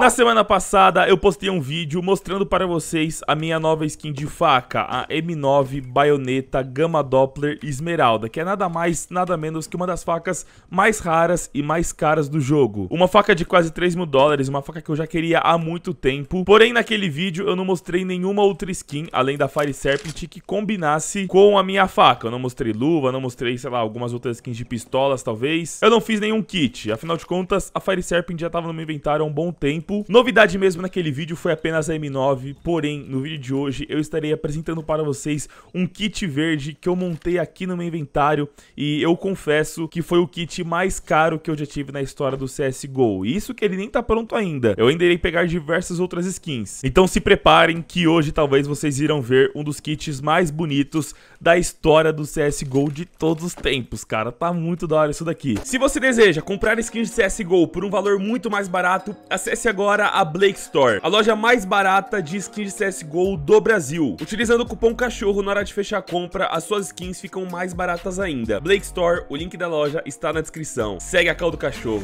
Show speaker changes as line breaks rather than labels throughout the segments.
Na semana passada eu postei um vídeo mostrando para vocês a minha nova skin de faca, a M9 Baioneta Gama Doppler Esmeralda, que é nada mais, nada menos que uma das facas mais raras e mais caras do jogo. Uma faca de quase 3 mil dólares, uma faca que eu já queria há muito tempo, porém naquele vídeo eu não mostrei nenhuma outra skin, além da Fire Serpent, que combinasse com a minha faca. Eu não mostrei luva, não mostrei, sei lá, algumas outras skins de pistolas, talvez. Eu não fiz nenhum kit, afinal de contas, a Fire Serpent já estava no meu inventário há um bom tempo, tempo. Novidade mesmo naquele vídeo foi apenas a M9, porém, no vídeo de hoje eu estarei apresentando para vocês um kit verde que eu montei aqui no meu inventário e eu confesso que foi o kit mais caro que eu já tive na história do CSGO. Isso que ele nem tá pronto ainda. Eu ainda irei pegar diversas outras skins. Então se preparem que hoje talvez vocês irão ver um dos kits mais bonitos da história do CSGO de todos os tempos, cara. Tá muito da hora isso daqui. Se você deseja comprar skins de CSGO por um valor muito mais barato, acesse agora agora a Blake Store, a loja mais barata de skins de CSGO do Brasil. Utilizando o cupom CACHORRO na hora de fechar a compra, as suas skins ficam mais baratas ainda. Blake Store, o link da loja está na descrição. Segue a Caldo Cachorro.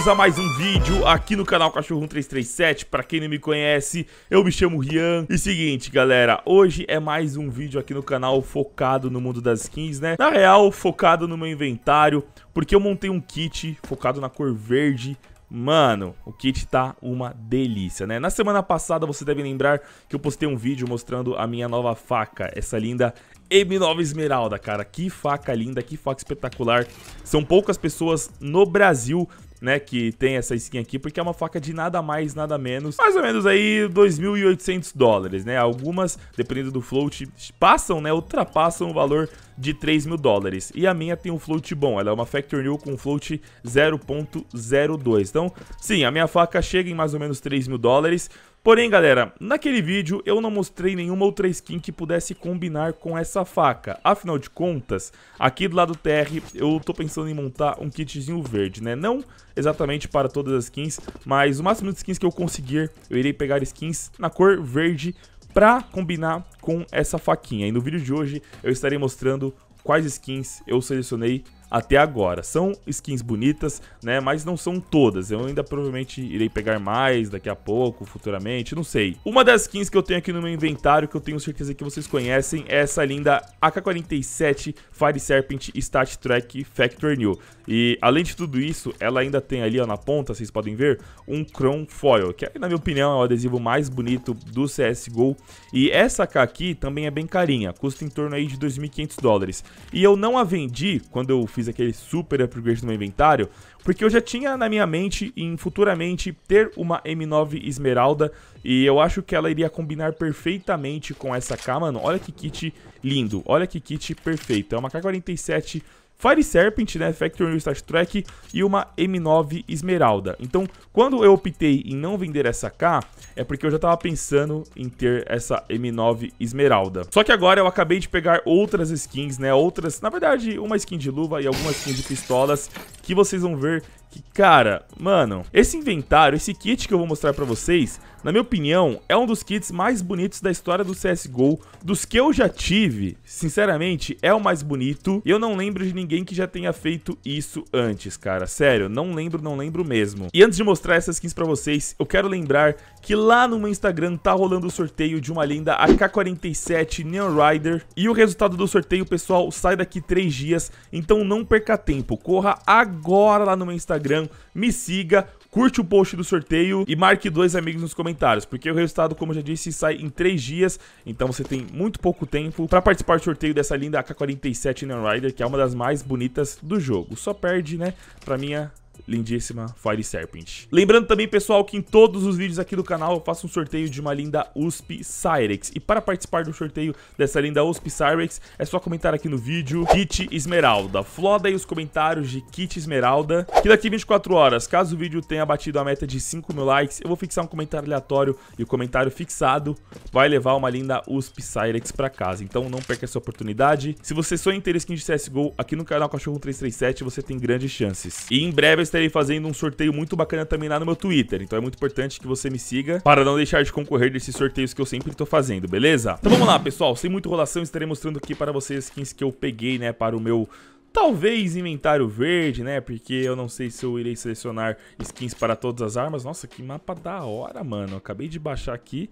bem-vindos a mais um vídeo aqui no canal Cachorro 1337 Pra quem não me conhece, eu me chamo Rian E seguinte, galera, hoje é mais um vídeo aqui no canal focado no mundo das skins, né? Na real, focado no meu inventário Porque eu montei um kit focado na cor verde Mano, o kit tá uma delícia, né? Na semana passada, você deve lembrar que eu postei um vídeo mostrando a minha nova faca Essa linda M9 Esmeralda, cara. Que faca linda, que faca espetacular. São poucas pessoas no Brasil né, que tem essa skin aqui, porque é uma faca de nada mais, nada menos, mais ou menos aí 2.800 dólares, né? Algumas, dependendo do float, passam, né, ultrapassam o valor de 3 mil dólares. E a minha tem um float bom, ela é uma Factor New com float 0.02. Então, sim, a minha faca chega em mais ou menos 3 mil dólares. Porém, galera, naquele vídeo eu não mostrei nenhuma outra skin que pudesse combinar com essa faca. Afinal de contas, aqui do lado do TR eu tô pensando em montar um kitzinho verde, né? Não exatamente para todas as skins, mas o máximo de skins que eu conseguir, eu irei pegar skins na cor verde para combinar com essa faquinha. E no vídeo de hoje eu estarei mostrando quais skins eu selecionei até agora. São skins bonitas, né? Mas não são todas. Eu ainda provavelmente irei pegar mais daqui a pouco, futuramente, não sei. Uma das skins que eu tenho aqui no meu inventário, que eu tenho certeza que vocês conhecem, é essa linda AK-47 Fire Serpent Stat Track Factor New. E além de tudo isso, ela ainda tem ali ó, na ponta, vocês podem ver, um Chrome Foil, que é, na minha opinião é o adesivo mais bonito do CSGO. E essa AK aqui também é bem carinha, custa em torno aí de 2.500 dólares. E eu não a vendi quando eu fiz fiz aquele super upgrade no meu inventário, porque eu já tinha na minha mente em futuramente ter uma M9 Esmeralda e eu acho que ela iria combinar perfeitamente com essa K, mano. Olha que kit lindo, olha que kit perfeito. É uma K47 Fire Serpent, né, Factory Star Trek e uma M9 Esmeralda. Então, quando eu optei em não vender essa K, é porque eu já estava pensando em ter essa M9 Esmeralda. Só que agora eu acabei de pegar outras skins, né, outras, na verdade, uma skin de luva e algumas skins de pistolas que vocês vão ver que, cara, mano, esse inventário, esse kit que eu vou mostrar pra vocês, na minha opinião, é um dos kits mais bonitos da história do CSGO, dos que eu já tive, sinceramente, é o mais bonito, e eu não lembro de ninguém que já tenha feito isso antes, cara, sério, não lembro, não lembro mesmo. E antes de mostrar essas skins pra vocês, eu quero lembrar que lá no meu Instagram tá rolando o sorteio de uma linda AK-47 Neon Rider, e o resultado do sorteio, pessoal, sai daqui 3 dias, então não perca tempo, corra agora lá no meu Instagram, Instagram, me siga, curte o post do sorteio e marque dois amigos nos comentários, porque o resultado, como eu já disse, sai em três dias, então você tem muito pouco tempo para participar do sorteio dessa linda AK-47 Neon Rider, que é uma das mais bonitas do jogo. Só perde, né, pra minha lindíssima Fire Serpent. Lembrando também, pessoal, que em todos os vídeos aqui do canal eu faço um sorteio de uma linda USP Cyrex. E para participar do sorteio dessa linda USP Cyrex, é só comentar aqui no vídeo Kit Esmeralda. Floda aí os comentários de Kit Esmeralda. Que daqui 24 horas, caso o vídeo tenha batido a meta de 5 mil likes, eu vou fixar um comentário aleatório e o comentário fixado vai levar uma linda USP Cyrex para casa. Então não perca essa oportunidade. Se você só é interesse em CSGO, aqui no canal Cachorro 337 você tem grandes chances. E em breve estarei fazendo um sorteio muito bacana também lá no meu Twitter. Então é muito importante que você me siga para não deixar de concorrer desses sorteios que eu sempre estou fazendo, beleza? Então vamos lá, pessoal. Sem muita enrolação, estarei mostrando aqui para vocês skins que eu peguei, né, para o meu Talvez inventário verde, né? Porque eu não sei se eu irei selecionar skins para todas as armas. Nossa, que mapa da hora, mano. Acabei de baixar aqui.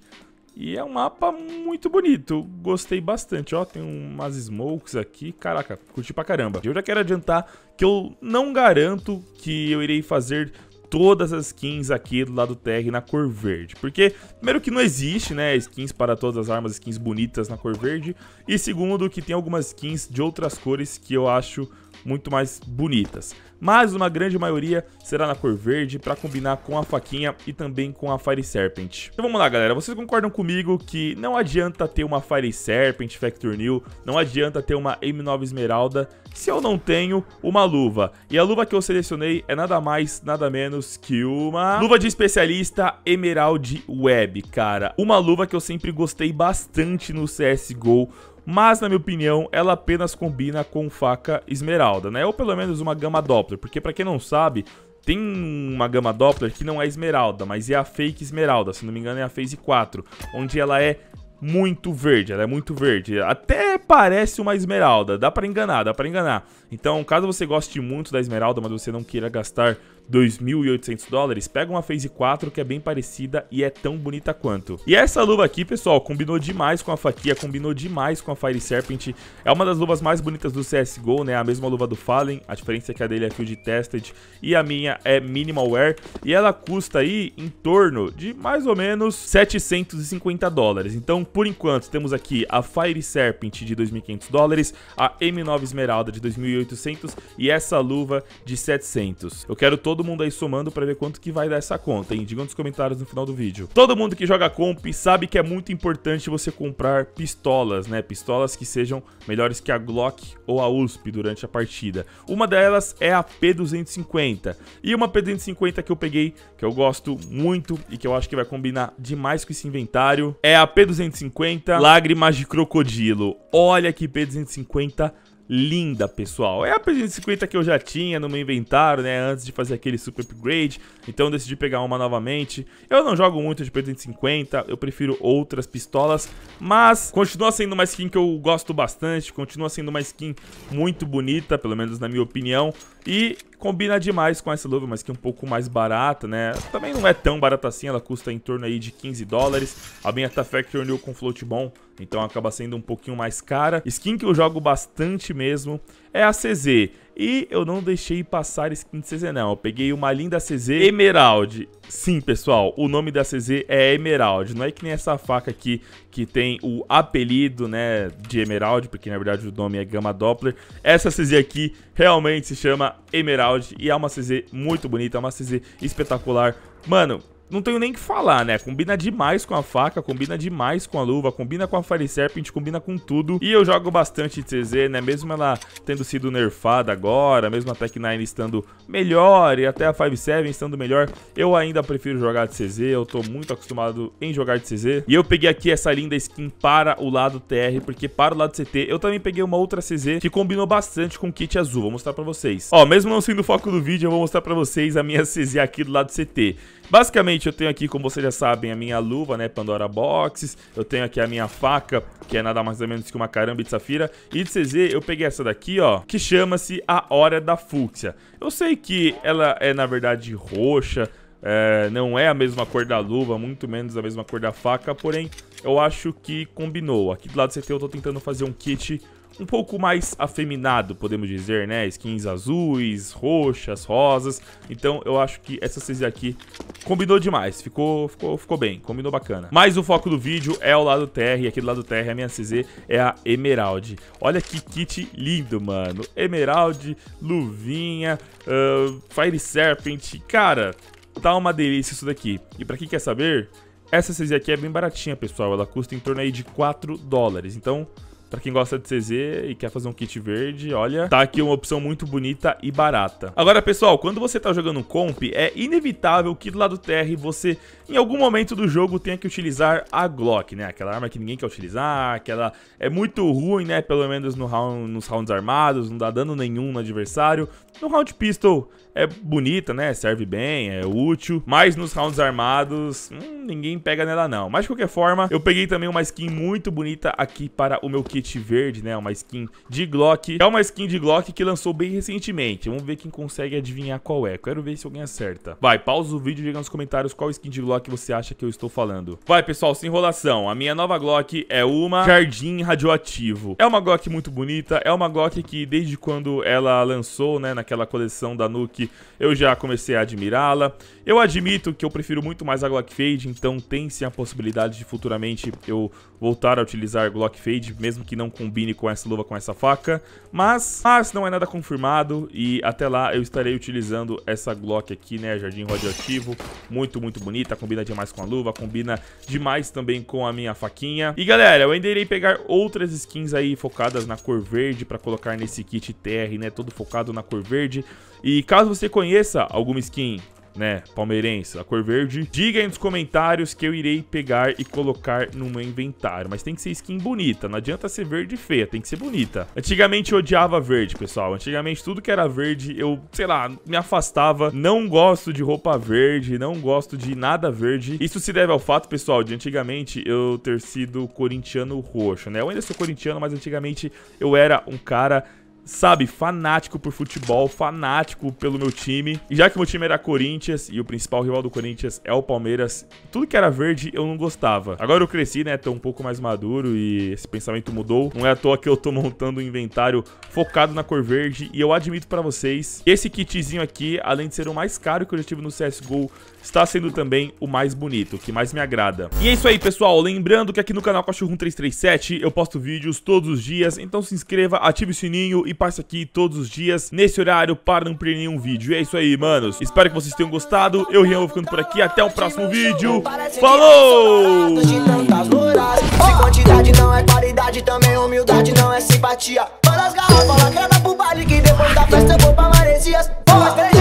E é um mapa muito bonito, gostei bastante. Ó, tem umas smokes aqui, caraca, curti pra caramba. Eu já quero adiantar que eu não garanto que eu irei fazer todas as skins aqui do lado TR na cor verde. Porque, primeiro que não existe, né, skins para todas as armas, skins bonitas na cor verde. E segundo que tem algumas skins de outras cores que eu acho muito mais bonitas. Mas uma grande maioria será na cor verde para combinar com a faquinha e também com a Fire Serpent. Então vamos lá, galera. Vocês concordam comigo que não adianta ter uma Fire Serpent Factor New, não adianta ter uma M9 Esmeralda se eu não tenho uma luva. E a luva que eu selecionei é nada mais, nada menos que uma luva de especialista Emerald Web, cara. Uma luva que eu sempre gostei bastante no CSGO mas na minha opinião ela apenas combina com faca esmeralda, né? Ou pelo menos uma gama Doppler, porque para quem não sabe, tem uma gama Doppler que não é esmeralda, mas é a fake esmeralda, se não me engano é a Phase 4, onde ela é muito verde, ela é muito verde. Até parece uma esmeralda, dá para enganar, dá para enganar. Então, caso você goste muito da esmeralda, mas você não queira gastar 2.800 dólares, pega uma Phase 4 que é bem parecida e é tão bonita quanto. E essa luva aqui, pessoal, combinou demais com a faquia, combinou demais com a Fire Serpent. É uma das luvas mais bonitas do CSGO, né? A mesma luva do Fallen, a diferença é que a dele é Field Tested e a minha é Minimal Wear. E ela custa aí em torno de mais ou menos 750 dólares. Então, por enquanto, temos aqui a Fire Serpent de 2.500 dólares, a M9 Esmeralda de 2.800 e essa luva de 700. Eu quero todo todo mundo aí somando pra ver quanto que vai dar essa conta, hein? Digam nos comentários no final do vídeo. Todo mundo que joga comp sabe que é muito importante você comprar pistolas, né? Pistolas que sejam melhores que a Glock ou a USP durante a partida. Uma delas é a P250. E uma P250 que eu peguei, que eu gosto muito e que eu acho que vai combinar demais com esse inventário, é a P250 Lágrimas de Crocodilo. Olha que P250 linda, pessoal. É a P150 que eu já tinha no meu inventário, né, antes de fazer aquele super upgrade, então decidi pegar uma novamente. Eu não jogo muito de p 150 eu prefiro outras pistolas, mas continua sendo uma skin que eu gosto bastante, continua sendo uma skin muito bonita, pelo menos na minha opinião. E combina demais com essa luva, mas que é um pouco mais barata, né? Também não é tão barata assim, ela custa em torno aí de 15 dólares. A Beneta Factory uniu com float bom, então acaba sendo um pouquinho mais cara. Skin que eu jogo bastante mesmo é a CZ. E eu não deixei passar skin de CZ não, eu peguei uma linda CZ Emerald. Sim, pessoal, o nome da CZ é Emerald, não é que nem essa faca aqui que tem o apelido, né, de Emerald, porque na verdade o nome é Gama Doppler. Essa CZ aqui realmente se chama Emerald e é uma CZ muito bonita, é uma CZ espetacular. Mano, não tenho nem que falar, né? Combina demais com a faca, combina demais com a luva, combina com a Fire Serpent, combina com tudo. E eu jogo bastante TZ, né? Mesmo ela tendo sido nerfada agora, mesmo a Tech 9 estando melhor e até a 5-7 estando melhor, eu ainda prefiro jogar de CZ, eu tô muito acostumado em jogar de CZ. E eu peguei aqui essa linda skin para o lado TR, porque para o lado CT eu também peguei uma outra CZ que combinou bastante com o kit azul, vou mostrar pra vocês. Ó, mesmo não sendo o foco do vídeo, eu vou mostrar pra vocês a minha CZ aqui do lado CT. Basicamente, eu tenho aqui, como vocês já sabem, a minha luva, né, Pandora Boxes. Eu tenho aqui a minha faca, que é nada mais ou menos que uma caramba de safira. E de CZ, eu peguei essa daqui, ó, que chama-se a Hora da Fúcsia. Eu sei que ela é, na verdade, roxa, é, não é a mesma cor da luva, muito menos a mesma cor da faca, porém eu acho que combinou. Aqui do lado do CT eu tô tentando fazer um kit um pouco mais afeminado, podemos dizer, né? Skins azuis, roxas, rosas. Então eu acho que essa CZ aqui combinou demais, ficou, ficou, ficou bem, combinou bacana. Mas o foco do vídeo é o lado TR, e aqui do lado TR a minha CZ é a Emerald. Olha que kit lindo, mano. Emerald, luvinha, uh, Fire Serpent, cara... Tá uma delícia isso daqui. E pra quem quer saber, essa CZ aqui é bem baratinha, pessoal. Ela custa em torno aí de 4 dólares. Então, Pra quem gosta de CZ e quer fazer um kit verde, olha, tá aqui uma opção muito bonita e barata. Agora, pessoal, quando você tá jogando comp, é inevitável que do lado TR você, em algum momento do jogo, tenha que utilizar a Glock, né? Aquela arma que ninguém quer utilizar, aquela é muito ruim, né? Pelo menos no round, nos rounds armados, não dá dano nenhum no adversário. No round pistol é bonita, né? Serve bem, é útil. Mas nos rounds armados, hum, ninguém pega nela não. Mas de qualquer forma, eu peguei também uma skin muito bonita aqui para o meu kit verde, né? Uma skin de Glock. É uma skin de Glock que lançou bem recentemente. Vamos ver quem consegue adivinhar qual é. Quero ver se alguém acerta. Vai, pausa o vídeo e diga nos comentários qual skin de Glock você acha que eu estou falando. Vai, pessoal, sem enrolação. A minha nova Glock é uma Jardim Radioativo. É uma Glock muito bonita. É uma Glock que desde quando ela lançou, né? Naquela coleção da Nuke eu já comecei a admirá-la. Eu admito que eu prefiro muito mais a Glock Fade, então tem sim a possibilidade de futuramente eu voltar a utilizar Glock Fade, mesmo que não combine com essa luva, com essa faca. Mas, mas não é nada confirmado e até lá eu estarei utilizando essa Glock aqui, né, Jardim Radioativo. Muito, muito bonita, combina demais com a luva, combina demais também com a minha faquinha. E galera, eu ainda irei pegar outras skins aí focadas na cor verde pra colocar nesse kit TR, né, todo focado na cor verde. E caso você conheça alguma skin né, palmeirense, a cor verde, diga aí nos comentários que eu irei pegar e colocar no meu inventário. Mas tem que ser skin bonita, não adianta ser verde feia, tem que ser bonita. Antigamente eu odiava verde, pessoal. Antigamente tudo que era verde, eu, sei lá, me afastava. Não gosto de roupa verde, não gosto de nada verde. Isso se deve ao fato, pessoal, de antigamente eu ter sido corintiano roxo, né? Eu ainda sou corintiano, mas antigamente eu era um cara sabe, fanático por futebol, fanático pelo meu time. E já que meu time era Corinthians e o principal rival do Corinthians é o Palmeiras, tudo que era verde eu não gostava. Agora eu cresci, né? Tô um pouco mais maduro e esse pensamento mudou. Não é à toa que eu tô montando um inventário focado na cor verde e eu admito para vocês, esse kitzinho aqui, além de ser o mais caro que eu já tive no CSGO, está sendo também o mais bonito, o que mais me agrada. E é isso aí, pessoal. Lembrando que aqui no canal Cachorro 1337 eu posto vídeos todos os dias, então se inscreva, ative o sininho e passa aqui todos os dias, nesse horário, para não perder nenhum vídeo. E é isso aí, manos. Espero que vocês tenham gostado. Eu, Rian, vou ficando por aqui. Até o próximo vídeo. Falou! quantidade não é qualidade, também humildade não é simpatia. as garrafas, pro baile, que depois da festa eu vou pra Maresias.